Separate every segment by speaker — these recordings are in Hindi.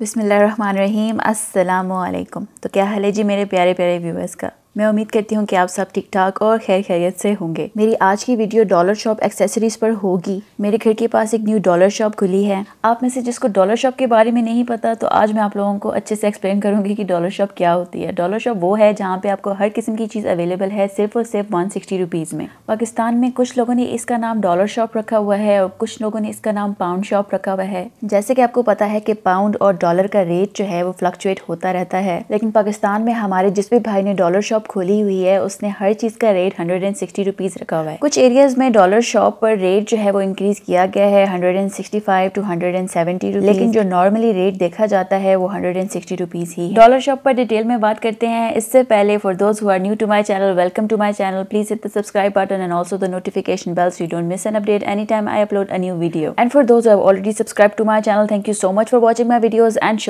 Speaker 1: बिसमीम् अल्लाम तो क्या हाल है जी मेरे प्यारे प्यारे व्यूवर्स का मैं उम्मीद करती हूँ कि आप सब ठीक ठाक और खैर खैरियत से होंगे मेरी आज की वीडियो डॉलर शॉप एक्सेसरीज पर होगी मेरे घर के पास एक न्यू डॉलर शॉप खुली है आप में से जिसको डॉलर शॉप के बारे में नहीं पता तो आज मैं आप लोगों को अच्छे से एक्सप्लेन करूंगी कि डॉलर शॉप क्या होती है डॉलर शॉप वो है जहाँ पे आपको हर किस्म की चीज़ अवेलेबल है सिर्फ और सिर्फ वन सिक्सटी में पाकिस्तान में कुछ लोगों ने इसका नाम डॉलर शॉप रखा हुआ है और कुछ लोगों ने इसका नाम पाउंड शॉप रखा हुआ है जैसे कि आपको पता है कि पाउंड और डॉलर का रेट जो है वो फ्लक्चुएट होता रहता है लेकिन पाकिस्तान में हमारे जिस भी भाई ने डॉलर शॉप खोली हुई है उसने हर चीज़ का rate hundred and sixty rupees रखा हुआ है कुछ एरियाज़ में डॉलर शॉप पर रेट जो है वो इंक्रीज़ किया गया है hundred and sixty five to hundred and seventy लेकिन जो नॉर्मली रेट देखा जाता है वो हंड्रेड एंड सिक्सटी रुपीज़ ही डॉलर शॉप पर डिटेल में बात करते हैं इससे पहले for those who new to my channel welcome to my channel please hit the subscribe button and also the notification bell you डोट miss an update any time I upload a video and for for those who have already subscribed to my channel, thank you so much for watching my videos and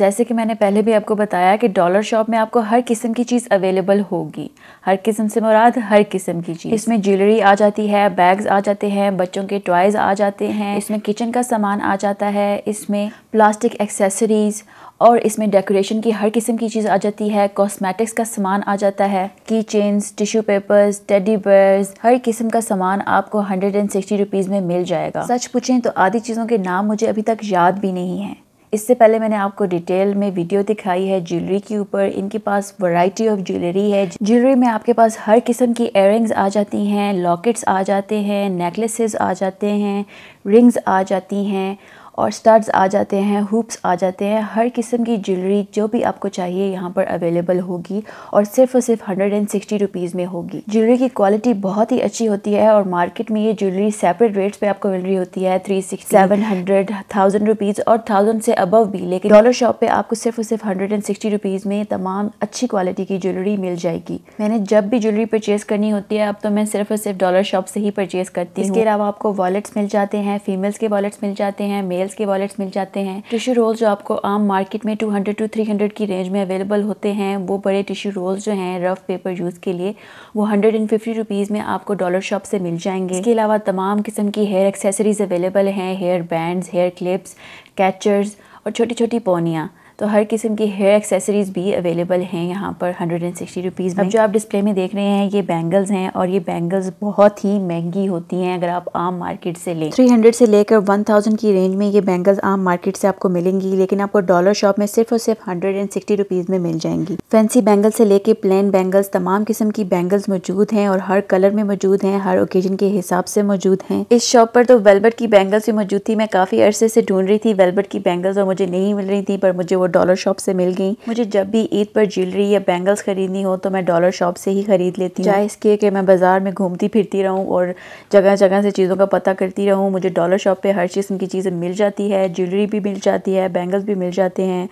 Speaker 1: जैसे कि मैंने पहले भी आपको बताया कि डॉलर शॉप में आपको हर किस्म की चीज़ अवेलेबल होगी हर किस्म से मुराद हर किस्म की चीज़ इसमें ज्वेलरी आ जाती है बैग्स आ जाते हैं बच्चों के टॉयज़ आ जाते हैं इसमें किचन का सामान आ जाता है इसमें प्लास्टिक एक्सेसरीज़ और इसमें डेकोरेशन की हर किस्म की चीज़ आ जाती है कॉस्मेटिक्स का सामान आ जाता है की chains tissue papers teddy bears हर किस्म का सामान आपको हंड्रेड एंड सिक्सटी रुपीज़ में मिल जाएगा सच पूछें तो आधी चीज़ों के नाम मुझे अभी तक याद भी नहीं है इससे पहले मैंने आपको डिटेल में वीडियो दिखाई है ज्वेलरी के ऊपर इनके पास वैरायटी ऑफ ज्वेलरी है ज्वेलरी में आपके पास हर किस्म की एयरिंग्स आ जाती हैं लॉकेट्स आ जाते हैं नेकलेसेस आ जाते हैं रिंग्स आ जाती हैं और स्टड्स आ जाते हैं हुप्स आ जाते हैं हर किस्म की ज्वेलरी जो भी आपको चाहिए यहाँ पर अवेलेबल होगी और सिर्फ और सिर्फ हंड्रेड एंड सिक्सटी रुपीज़ में होगी ज्वेलरी की क्वालिटी बहुत ही अच्छी होती है और मार्केट में ये ज्वेलरी सेपरेट रेट्स पे आपको मिल रही होती है three six seven hundred thousand rupees और थाउजेंड से अबव भी लेकिन डॉलर शॉप पे आपको सिर्फ और सिर्फ हंड्रेड एंड सिक्सटी रुपीज़ में तमाम अच्छी क्वालिटी की ज्वेलरी मिल जाएगी मैंने जब भी ज्वेलरी परचेज़ करनी होती है अब तो मैं सिर्फ और सिर्फ डॉलर शॉप से ही परचेज़ करती हूँ इसके अलावा आपको वॉलेट्स मिल जाते हैं फीमेल्स के वॉलेट्स मिल जाते हैं मेल गर्ल्स के वॉलेट्स मिल जाते हैं टिश्यू रोल्स जो आपको आम मार्केट में 200 टू 300 की रेंज में अवेलेबल होते हैं वो बड़े टिश्यू रोल्स जो हैं रफ़ पेपर यूज़ के लिए वो हंड्रेड एंड फिफ्टी रुपीज़ में आपको डॉलर शॉप से मिल जाएंगे इसके अलावा तमाम किस्म की हेयर एक्सेसरीज़ अवेलेबल हैं hair band hair clips catchers और छोटी छोटी पोनिया तो हर किस्म की हेयर एक्सेसरीज़ भी अवेलेबल हैं यहाँ पर हंड्रेड एंड सिक्सटी रुपीज़ में अब जो आप डिस्प्ले में देख रहे हैं ये बैंगल्स हैं और ये बैंगल्स बहुत ही महंगी होती हैं अगर आप आम मार्केट से लें थ्री हंड्रेड से लेकर वन थाउजेंड की रेंज में ये बैंगल्स आम मार्केट से आपको मिलेंगी लेकिन आपको डॉलर शॉप में सिर्फ और सिर्फ हंड्रेड एंड सिक्सटी रुपीज़ में मिल जाएंगी फैंसी बैंगल से लेकर प्लेन बैंगल्स तमाम किस्म की बैंगल्स मौजूद हैं और हर कलर में मौजूद हैं हर ओकेजन के हिसाब से मौजूद हैं इस शॉप पर तो वेलबर्ट की बैंगल्स भी मौजूद थी मैं काफ़ी अरसे से ढूंढ रही थी वेलबर्ट की बैंगल्स और मुझे नहीं मिल रही थी पर मुझे वो डॉलर शॉप से मिल गई मुझे जब भी ईद पर ज्वेलरी या बैंगल्स खरीदनी हो तो मैं डॉलर शॉप से ही ख़रीद लेती हूँ चाहे इसके कि मैं बाज़ार में घूमती फिरती रहूँ और जगह जगह से चीज़ों का पता करती रहूँ मुझे डॉलर शॉप पर हर किस्म की चीज़ें मिल जाती है ज्वेलरी भी मिल जाती है बैंगल्स भी मिल जाते हैं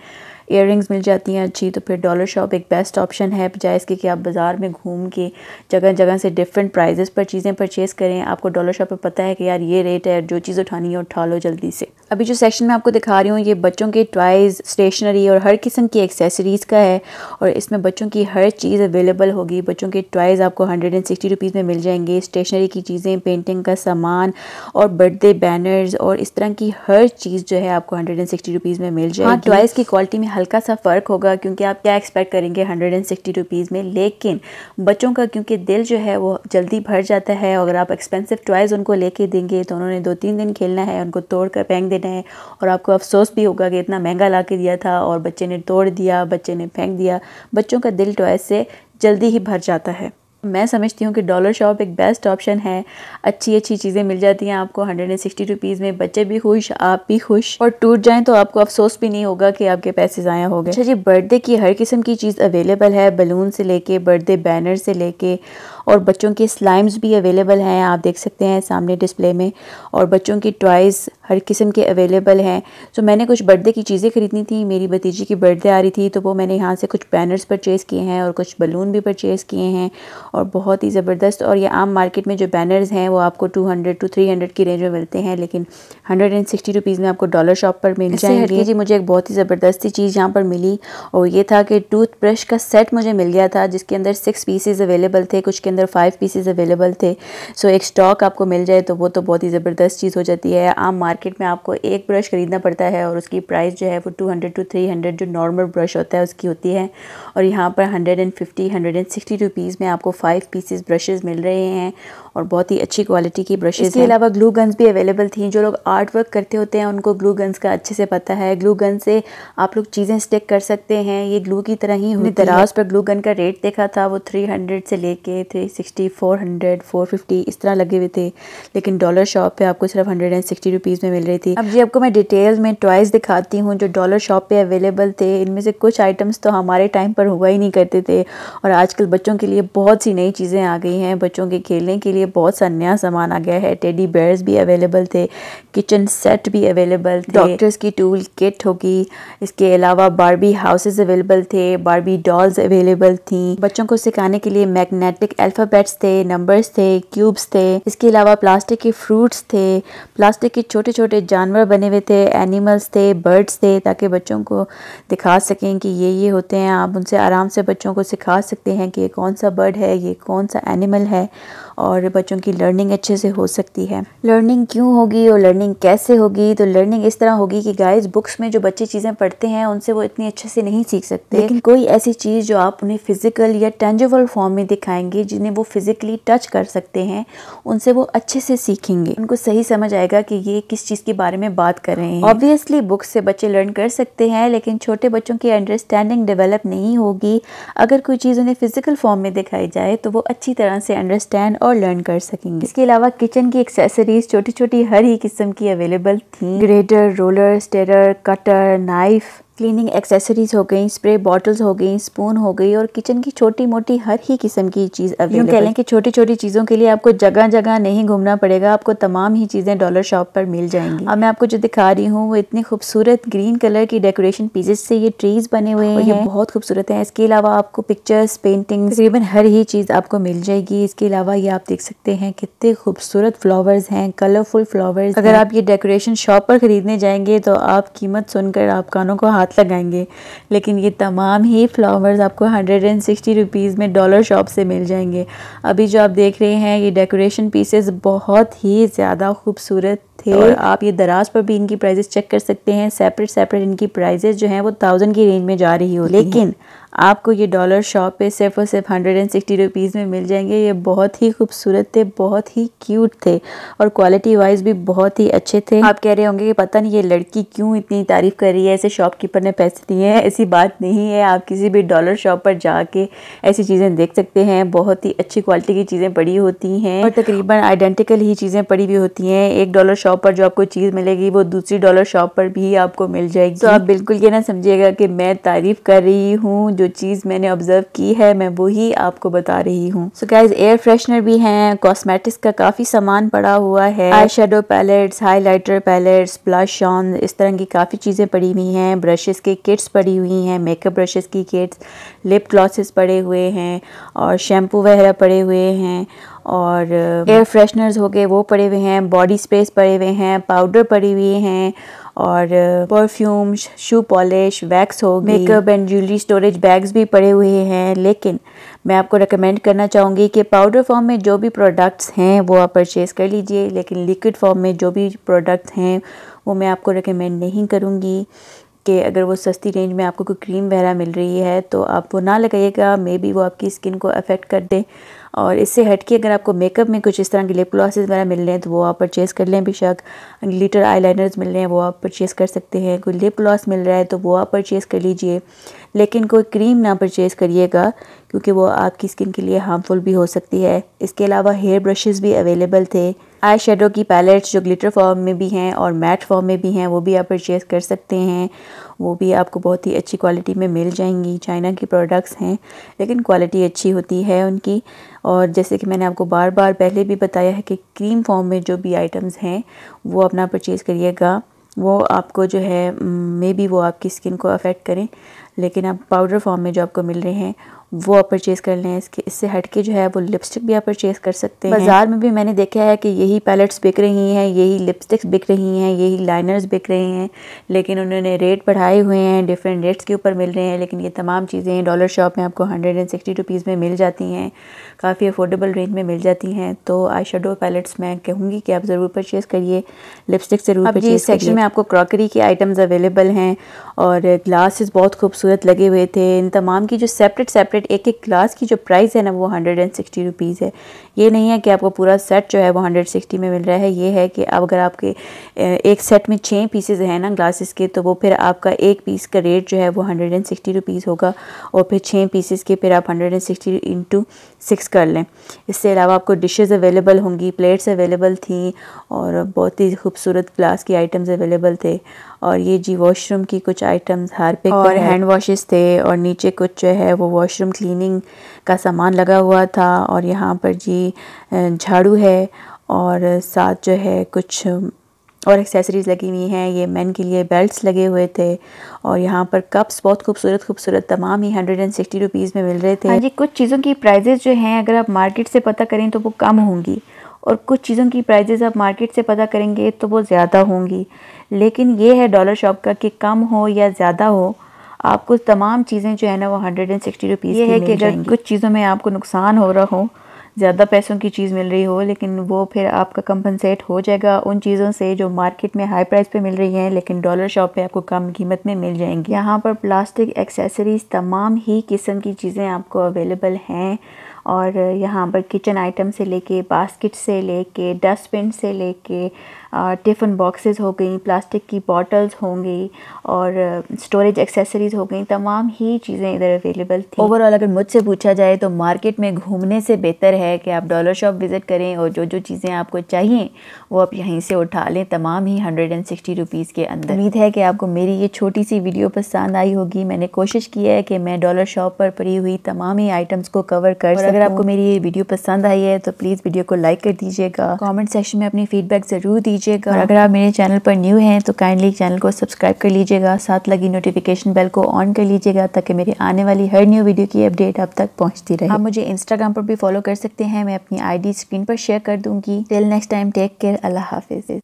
Speaker 1: इयर मिल जाती हैं अच्छी तो फिर डॉलर शॉप एक बेस्ट ऑप्शन है बजाय इसके कि आप बाज़ार में घूम के जगह जगह से डिफरेंट प्राइजेस पर चीज़ें परचेज़ करें आपको डॉलर शॉप पर पता है कि यार ये रेट है जो चीज़ उठानी है उठा लो जल्दी से अभी जो सेक्शन मैं आपको दिखा रही हूँ ये बच्चों के टॉयज़ स्टेशनरी और हर किस्म की एक्सेसरीज़ का है और इसमें बच्चों की हर चीज़ अवेलेबल होगी बच्चों के टॉयज़ आपको हंड्रेड एंड सिक्सटी रुपीज़ में मिल जाएंगे स्टेशनरी की चीज़ें पेंटिंग का सामान और बर्थडे बैनर्स और इस तरह की हर चीज़ जो है आपको हंड्रेड एंड सिक्सटी रुपीज़ में मिल हाँ, जाएगी हाँ टॉयज़ की क्वालिटी में हल्का सा फ़र्क होगा क्योंकि आप क्या एक्सपेक्ट करेंगे हंड्रेड एंड सिक्सटी रुपीज़ में लेकिन बच्चों का क्योंकि दिल जो है वो जल्दी भर जाता है अगर आप एक्सपेंसिव टॉयज़ उनको ले देंगे तो उन्होंने दो तीन दिन खेलना है उनको तोड़ कर पहन देना है और आपको अफसोस भी होगा कि इतना महंगा ला के दिया था और बच्चे ने तोड़ दिया बच्चे ने फेंक दिया बच्चों का दिल टॉयस तो से जल्दी ही भर जाता है मैं समझती हूँ कि डॉलर शॉप एक बेस्ट ऑप्शन है अच्छी अच्छी चीज़ें मिल जाती हैं आपको हंड्रेड एंड सिक्सटी रुपीज़ में बच्चे भी खुश आप भी खुश और टूट जाएं तो आपको अफसोस भी नहीं होगा कि आपके पैसे ज़ाया हो गए अच्छा जी बर्थडे की हर किस्म की चीज़ अवेलेबल है बलून से लेके बर्थडे बैनर से लेके और बच्चों के स्लाइम्स भी अवेलेबल हैं आप देख सकते हैं सामने डिस्प्ले में और बच्चों की टॉयज़ हर किस्म के अवेलेबल हैं सो मैंने कुछ बर्थडे की चीज़ें ख़रीदनी थी मेरी भतीजी की बर्थडे आ रही थी तो वो मैंने यहाँ से कुछ बैनर्स परचेज़ किए हैं और कुछ बलून भी परचेज़ किए हैं और बहुत ही ज़बरदस्त और ये आम मार्केट में जो बैनर्स हैं वो आपको two hundred two three hundred की रेंज में मिलते हैं लेकिन हंड्रेड एंड सिक्सटी रुपीज़ में आपको डॉलर शॉप पर मिल जाएंगे जी मुझे एक बहुत ही ज़बरदस्ती चीज़ यहाँ पर मिली और ये था कि टूथब्रश का सेट मुझे मिल गया था जिसके अंदर सिक्स पीसेज अवेलेबल थे कुछ के अंदर फाइव पीसेज अवेलेबल थे सो एक स्टॉक आपको मिल जाए तो वो तो बहुत ही ज़बरदस्त चीज़ हो जाती है आम मार्केट में आपको एक ब्रश ख़रीदना पड़ता है और उसकी प्राइस जो है वो 200 टू 300 जो नॉर्मल ब्रश होता है उसकी होती है और यहाँ पर 150 160 रुपीस में आपको फ़ाइव पीसेस ब्रशेज़ मिल रहे हैं और बहुत ही अच्छी क्वालिटी की ब्रशेज़ इसके अलावा ग्लू गन्स भी अवेलेबल थी जो लोग आर्ट वर्क करते होते हैं उनको ग्लू गन्स का अच्छे से पता है ग्लू गन से आप लोग चीज़ें स्टिक कर सकते हैं ये ग्लू की तरह ही हमने दराज पर ग्लू गन का रेट देखा था वो हंड्रेड से लेके हंड्रेड फोर फिफ्टी इस तरह लगे हुए थे लेकिन डॉलर शॉप पे आपको सिर्फ हंड्रेड एंड सिक्सटी रुपीज़ में में मिल रही थी अब जी आपको मैं डिटेल में टॉयज दिखाती हूँ जो डॉलर शॉप पे अवेलेबल थे इनमें से कुछ आइटम्स तो हमारे टाइम पर हुआ ही नहीं करते थे और आजकल बच्चों के लिए बहुत सी नई चीज़ें आ गई हैं बच्चों के खेलने के लिए बहुत सा नया सामान आ गया है टेडी बेयर्स भी अवेलेबल थे किचन सेट भी अवेलेबल थे डॉक्टर्स की टूल किट होगी इसके अलावा बारबी हाउसेज अवेलेबल थे बारबी डॉल्स अवेलेबल थी बच्चों को सिखाने के लिए मैग्नेटिक अल्फ़ाबेट्स थे नंबर्स थे क्यूब्स थे इसके अलावा प्लास्टिक के फ्रूट्स थे प्लास्टिक के छोटे छोटे जानवर बने हुए थे एनिमल्स थे बर्ड्स थे ताकि बच्चों को दिखा सकें कि ये ये होते हैं आप उनसे आराम से बच्चों को सिखा सकते हैं कि ये कौन सा बर्ड है ये कौन सा एनिमल है और बच्चों की लर्निंग अच्छे से हो सकती है लर्निंग क्यों होगी और लर्निंग कैसे होगी तो लर्निंग इस तरह होगी कि गाइस बुक्स में जो बच्चे चीज़ें पढ़ते हैं उनसे वो इतनी अच्छे से नहीं सीख सकते लेकिन कोई ऐसी चीज़ जो आप उन्हें फिज़िकल या टेंजिबल फॉर्म में दिखाएंगे जिन्हें वो फिज़िकली टच कर सकते हैं उनसे वो अच्छे से सीखेंगे उनको सही समझ आएगा कि ये किस चीज़ के बारे में बात कर रहे हैं ऑब्वियसली हाँ। बुक से बच्चे लर्न कर सकते हैं लेकिन छोटे बच्चों की अंडरस्टैंडिंग डेवलप नहीं होगी अगर कोई चीज़ उन्हें फिजिकल फॉर्म में दिखाई जाए तो वो अच्छी तरह से अंडरस्टैंड और लर्न कर सकेंगे इसके अलावा किचन की एक्सेसरीज छोटी छोटी हर ही किस्म की अवेलेबल थी grater roller stirrer cutter knife cleaning accessories हो गई स्प्रे बॉटल्स हो गई स्पून हो गई और किचन की छोटी मोटी हर ही किस्म की चीज़ अवेलेबल कह लें कि छोटी छोटी चीज़ों के लिए आपको जगह जगह नहीं घूमना पड़ेगा आपको तमाम ही चीज़ें डॉलर शॉप पर मिल जाएंगी अब मैं आपको जो दिखा रही हूँ वो इतनी खूबसूरत ग्रीन कलर की डेकोरेशन पीसेस से ये ट्रीज बने हुए हैं ये बहुत खूबसूरत है इसके अलावा आपको पिक्चर्स पेंटिंग तकरीबन हर ही चीज़ आपको मिल जाएगी इसके अलावा ये आप देख सकते हैं कितने खूबसूरत फ्लावर्स हैं कलरफुल फ्लावर्स अगर आप ये डेकोरेशन शॉप पर खरीदने जाएंगे तो आप कीमत सुनकर आप कानों को हाथ हाथ लगाएंगे लेकिन ये तमाम ही फ्लावर्स आपको 160 एंड में डॉलर शॉप से मिल जाएंगे अभी जो आप देख रहे हैं ये डेकोरेशन पीसेस बहुत ही ज़्यादा खूबसूरत थे और आप ये दराज पर भी इनकी प्राइजेस चेक कर सकते हैं सेपरेट सेपरेट इनकी प्राइजेस जो हैं वो थाउजेंड की रेंज में जा रही हो लेकिन आपको ये डॉलर शॉप पे सिर्फ और सिर्फ हंड्रेड एंड सिक्सटी रुपीज़ में मिल जाएंगे ये बहुत ही खूबसूरत थे बहुत ही क्यूट थे और क्वालिटी वाइज भी बहुत ही अच्छे थे आप कह रहे होंगे कि पता नहीं ये लड़की क्यों इतनी तारीफ़ कर रही है ऐसे शॉपकीपर ने पैसे दिए हैं ऐसी बात नहीं है आप किसी भी डॉलर शॉप पर जाके ऐसी चीज़ें देख सकते हैं बहुत ही अच्छी क्वालिटी की चीज़ें पड़ी होती हैं और तकरीबन आइडेंटिकल ही चीज़ें पड़ी हुई होती हैं एक डॉलर शॉप पर जो आपको चीज़ मिलेगी वो दूसरी डॉलर शॉप पर भी आपको मिल जाएगी तो आप बिल्कुल ये ना समझिएगा कि मैं तारीफ़ कर रही हूँ जो चीज़ मैंने ऑब्जर्व की है मैं वही आपको बता रही हूँ सो गाइज एयर फ्रेशनर भी हैं कॉस्मेटिक्स का काफ़ी सामान पड़ा हुआ है eye shadow palettes highlighter palettes blush on इस तरह की काफ़ी चीज़ें पड़ी हुई हैं ब्रशेस के किट्स पड़ी हुई हैं मेकअप ब्रशेस की किट्स लिप ग्लॉसेस पड़े हुए हैं और शैम्पू वगैरह पड़े हुए हैं और एयर फ्रेशनर्स हो गए वो पड़े हुए हैं बॉडी स्प्रेस पड़े हुए हैं पाउडर पड़े हुए हैं और परफ्यूम शू पॉलिश वैक्स हो makeup and jewellery storage bags भी पड़े हुए हैं लेकिन मैं आपको रिकमेंड करना चाहूँगी कि पाउडर फॉर्म में जो भी प्रोडक्ट्स हैं वो आप परचेज़ कर लीजिए लेकिन लिक्विड फॉर्म में जो भी प्रोडक्ट्स हैं वो मैं आपको रिकमेंड नहीं करूँगी कि अगर वो सस्ती रेंज में आपको कोई क्रीम वगैरह मिल रही है तो आप वो ना लगाइएगा मे बी वो आपकी स्किन को अफेक्ट कर दे और इससे हट के अगर आपको मेकअप में कुछ इस तरह के लिप ग्लॉसेस वगैरह मिल रहे हैं तो वो आप परचेज़ कर लें बेशक ग्लिटर आईलाइनर्स मिल रहे हैं वो आप परचेज़ कर सकते हैं कोई लिप ग्लॉस मिल रहा है तो वो आप परचेज़ कर लीजिए लेकिन कोई क्रीम ना परचेज़ करिएगा क्योंकि वो आपकी स्किन के लिए हार्मफुल भी हो सकती है इसके अलावा हेयर ब्रशेज़ भी अवेलेबल थे आई शेडो की पैलेट्स जो ग्लिटर फॉर्म में भी हैं और मैट फॉर्म में भी हैं वो भी आप परचेज़ कर सकते हैं वो भी आपको बहुत ही अच्छी क्वालिटी में मिल जाएंगी चाइना की प्रोडक्ट्स हैं लेकिन क्वालिटी अच्छी होती है उनकी और जैसे कि मैंने आपको बार बार पहले भी बताया है कि क्रीम फॉर्म में जो भी आइटम्स हैं वो अपना परचेज़ करिएगा वो आपको जो है मे mm, बी वो आपकी स्किन को अफेक्ट करें लेकिन आप पाउडर फॉर्म में जो आपको मिल रहे हैं वो आप परचेज़ कर लें इसके इससे हटके जो है वो लिपस्टिक भी आप परचेज़ कर सकते हैं बाज़ार में भी मैंने देखा है कि यही पैलेट्स बिक रही हैं यही लिपस्टिक्स बिक रही हैं यही लाइनर्स बिक रहे हैं लेकिन उन्होंने रेट बढ़ाए हुए हैं डिफरेंट रेट्स के ऊपर मिल रहे हैं लेकिन ये तमाम चीज़ें डॉलर शॉप में आपको हंड्रेड एंड सिक्सटी रुपीज़ में मिल जाती हैं काफ़ी अफोर्डेबल रेंज में मिल जाती हैं तो आई शेडो पैलेट्स मैं कहूँगी कि आप ज़रूर परचेज़ करिए लिपस्टिक ज़रूर इस सेक्शन में आपको क्रॉकरी के आइटम्स अवेलेबल हैं और ग्लासेस बहुत खूबसूरत खूबसूरत लगे हुए थे इन तमाम की जो सेपरेट सेपरेट एक एक ग्लास की जो प्राइस है ना वो हंड्रेड एंड सिक्सटी रुपीज़ है ये नहीं है कि आपको पूरा सेट जो है वो हंड्रेड सिक्सटी में मिल रहा है ये है कि अब अगर आपके एक सेट में छः पीसेज हैं ना ग्लासेस के तो वो फिर आपका एक पीस का रेट जो है वो हंड्रेड एंड सिक्सटी रुपीज़ होगा और फिर छः पीसेज़ के फिर आप hundred and sixty into six कर लें इससे अलावा आपको डिशेज़ अवेलेबल होंगी प्लेट्स अवेलेबल थी और बहुत ही खूबसूरत ग्लास की आइटम्स अवेलेबल थे और ये जी वॉशरूम की कुछ आइटम्स पे और हैंड वॉशेस थे और नीचे कुछ जो है वो वॉशरूम क्लीनिंग का सामान लगा हुआ था और यहाँ पर जी झाड़ू है और साथ जो है कुछ और एक्सेसरीज़ लगी हुई हैं ये मेन के लिए बेल्ट्स लगे हुए थे और यहाँ पर कप्स बहुत खूबसूरत खूबसूरत तमाम ही हंड्रेड एंड सिक्सटी रुपीज़ में मिल रहे थे हाँ जी कुछ चीज़ों की प्राइजेज़ जो हैं अगर आप मार्केट से पता करें तो वो कम होंगी और कुछ चीज़ों की प्राइजेज़ आप मार्केट से पता करेंगे तो वो ज़्यादा होंगी लेकिन ये है डॉलर शॉप का कि कम हो या ज़्यादा हो आपको तमाम चीज़ें जो है ना वो हंड्रेड एंड सिक्सटी रुपीज़ ये है कि अगर कुछ चीज़ों में आपको नुकसान हो रहा हो ज़्यादा पैसों की चीज़ मिल रही हो लेकिन वो फिर आपका कंपनसेट हो जाएगा उन चीज़ों से जो मार्केट में हाई प्राइस पे मिल रही हैं लेकिन डॉलर शॉप पे आपको कम कीमत में मिल जाएंगी यहाँ पर प्लास्टिक एक्सेसरीज़ तमाम ही किस्म की चीज़ें आपको अवेलेबल हैं और यहाँ पर किचन आइटम से लेके बास्केट से लेके डस्टबिन से लेके टिफ़िन बॉक्सेस हो गई प्लास्टिक की बॉटल्स होंगी और स्टोरेज एक्सेसरीज़ हो गई तमाम ही चीज़ें इधर अवेलेबल थी ओवरऑल अगर मुझसे पूछा जाए तो मार्केट में घूमने से बेहतर है कि आप डॉलर शॉप विज़िट करें और जो जो चीज़ें आपको चाहिए वो आप यहीं से उठा लें तमाम ही हंड्रेड एंड सिक्सटी रुपीज़ के अंदर उम्मीद है कि आपको मेरी ये छोटी सी वीडियो पसंद आई होगी मैंने कोशिश की है कि मैं डॉलर शॉप पर पड़ी हुई तमाम ही आइटम्स को कवर कर अगर आपको मेरी ये वीडियो पसंद आई है तो प्लीज़ वीडियो को लाइक कर दीजिएगा कमेंट सेक्शन में अपनी फीडबैक ज़रूर दीजिएगा और अगर आप मेरे चैनल पर न्यू हैं तो काइंडली चैनल को सब्सक्राइब कर लीजिएगा साथ लगी नोटिफिकेशन बेल को ऑन कर लीजिएगा ताकि मेरी आने वाली हर न्यू वीडियो की अपडेट आप तक पहुँचती रहे आप मुझे इंस्टाग्राम पर भी फॉलो कर सकते हैं मैं अपनी आई स्क्रीन पर शेयर कर दूँगी till next time take care अल्लाह हाफिज़